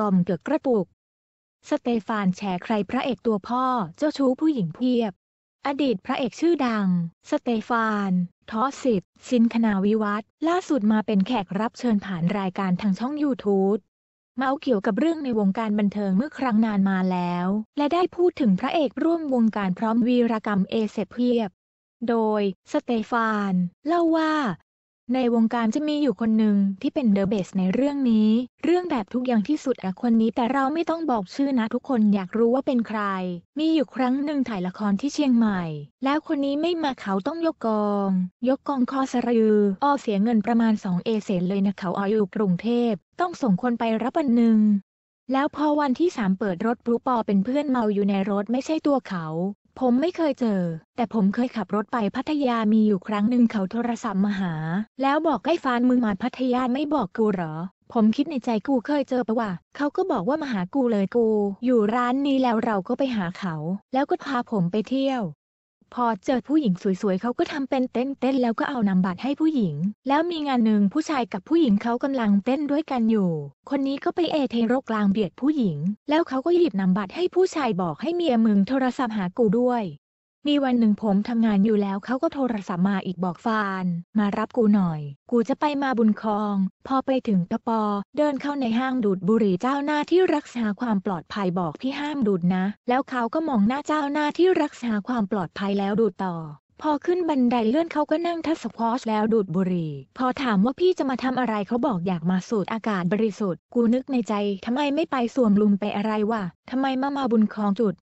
ตอมเกือกกระปุก สเตฟานแชร์ใครพระเอกตัวพ่อเจ้าชู้ผู้หญิงเพียบ อดีตพระเอกชื่อดัง สเตฟาน ทอสิบซินคณาวิวัฒล่าสุดมาเป็นแขกรับเชิญผ่านรายการทางช่องยูทูบเมาเกี่ยวกับเรื่องในวงการบันเทิงเมื่อครั้งนานมาแล้ว และได้พูดถึงพระเอกร่วมวงการพร้อมวีรกรรมเอเซเพียบ โดยสเตฟาน เล่าว่าในวงการจะมีอยู่คนหนึ่งที่เป็นเดอะเบสในเรื่องนี้ เรื่องแบบทุกอย่างที่สุดอะคนนี้แต่เราไม่ต้องบอกชื่อนะทุกคนอยากรู้ว่าเป็นใคร มีอยู่ครั้งหนึ่งถ่ายละครที่เชียงใหม่ แล้วคนนี้ไม่มาเขาต้องยกกอง ยกกองคอสระยือออเสียเงินประมาณ2เอเซนเลยนะเขาออยู่กรุงเทพต้องส่งคนไปรับวันหนึ่งแล้วพอวันที่สามเปิดรถพลุปอเป็นเพื่อนเมาอยู่ในรถไม่ใช่ตัวเขาผมไม่เคยเจอ แต่ผมเคยขับรถไปพัทยามีอยู่ครั้งหนึ่งเขาโทรศัพท์มาหา แล้วบอกให้ฟานมึงมาพัทยาไม่บอกกูเหรอ ผมคิดในใจกูเคยเจอปะวะเขาก็บอกว่ามาหากูเลยกู อยู่ร้านนี้แล้วเราก็ไปหาเขา แล้วก็พาผมไปเที่ยวพอเจอผู้หญิงสวยๆเขาก็ทำเป็นเต้นๆ แล้วก็เอานำบัตรให้ผู้หญิง แล้วมีงานหนึ่งผู้ชายกับผู้หญิงเขากำลังเต้นด้วยกันอยู่ คนนี้ก็ไปเอเทโรกลางเบียดผู้หญิง แล้วเขาก็หยิบนำบัตรให้ผู้ชายบอกให้เมียมึงโทรศัพท์หากูด้วยมีวันหนึ่งผมทำงานอยู่แล้วเขาก็โทรศัพท์มาอีกบอกฟาน มารับกูหน่อย กูจะไปมาบุญคลอง พอไปถึงตะปอ เดินเข้าในห้างดูดบุหรี่เจ้าหน้าที่รักษาความปลอดภัยบอกพี่ห้ามดูดนะ แล้วเขาก็มองหน้าเจ้าหน้าที่รักษาความปลอดภัยแล้วดูดต่อ พอขึ้นบันไดเลื่อนเขาก็นั่งทัศควอชแล้วดูดบุหรี่ พอถามว่าพี่จะมาทำอะไรเขาบอกอยากมาสูดอากาศบริสุทธิ์กูนึกในใจทำไมไม่ไปสวมลุมไปอะไรวะทำไมมามาบุญคลองจุด